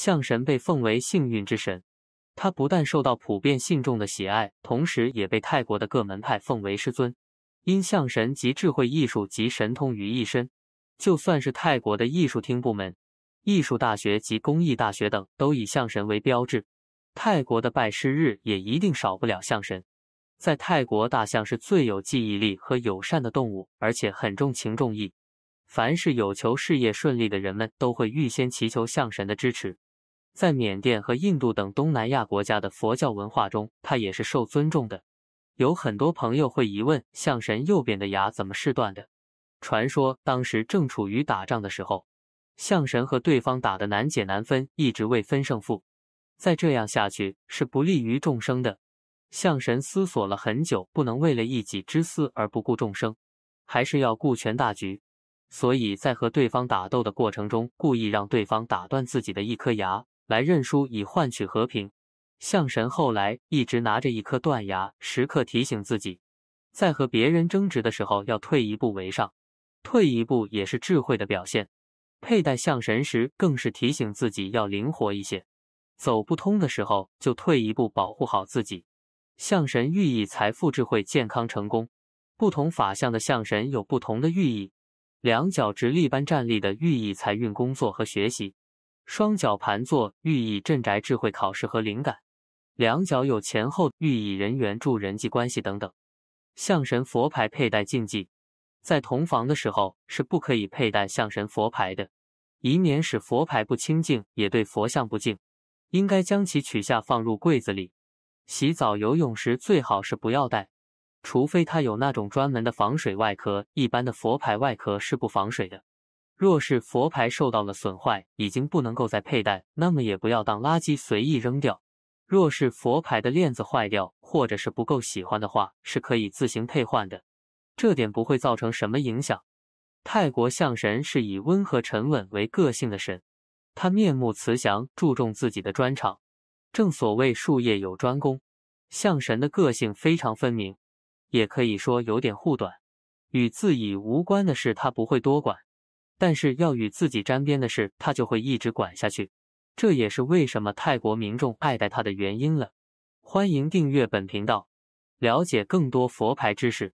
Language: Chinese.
象神被奉为幸运之神，他不但受到普遍信众的喜爱，同时也被泰国的各门派奉为师尊。因象神集智慧、艺术及神通于一身，就算是泰国的艺术厅部门、艺术大学及工艺大学等，都以象神为标志。泰国的拜师日也一定少不了象神。在泰国，大象是最有记忆力和友善的动物，而且很重情重义。凡是有求事业顺利的人们，都会预先祈求象神的支持。在缅甸和印度等东南亚国家的佛教文化中，他也是受尊重的。有很多朋友会疑问：象神右边的牙怎么是断的？传说当时正处于打仗的时候，象神和对方打的难解难分，一直未分胜负。再这样下去是不利于众生的。象神思索了很久，不能为了一己之私而不顾众生，还是要顾全大局。所以在和对方打斗的过程中，故意让对方打断自己的一颗牙。来认输以换取和平。象神后来一直拿着一颗断牙，时刻提醒自己，在和别人争执的时候要退一步为上，退一步也是智慧的表现。佩戴象神时，更是提醒自己要灵活一些，走不通的时候就退一步，保护好自己。象神寓意财富、智慧、健康、成功。不同法相的象神有不同的寓意。两脚直立般站立的寓意财运、工作和学习。双脚盘坐寓意镇宅、智慧、考试和灵感，两脚有前后寓意人缘、助人际关系等等。象神佛牌佩戴禁忌，在同房的时候是不可以佩戴象神佛牌的，以免使佛牌不清净，也对佛像不敬，应该将其取下放入柜子里。洗澡、游泳时最好是不要带，除非它有那种专门的防水外壳，一般的佛牌外壳是不防水的。若是佛牌受到了损坏，已经不能够再佩戴，那么也不要当垃圾随意扔掉。若是佛牌的链子坏掉，或者是不够喜欢的话，是可以自行配换的，这点不会造成什么影响。泰国象神是以温和沉稳为个性的神，他面目慈祥，注重自己的专长。正所谓术业有专攻，象神的个性非常分明，也可以说有点护短，与自己无关的事他不会多管。但是要与自己沾边的事，他就会一直管下去。这也是为什么泰国民众爱戴他的原因了。欢迎订阅本频道，了解更多佛牌知识。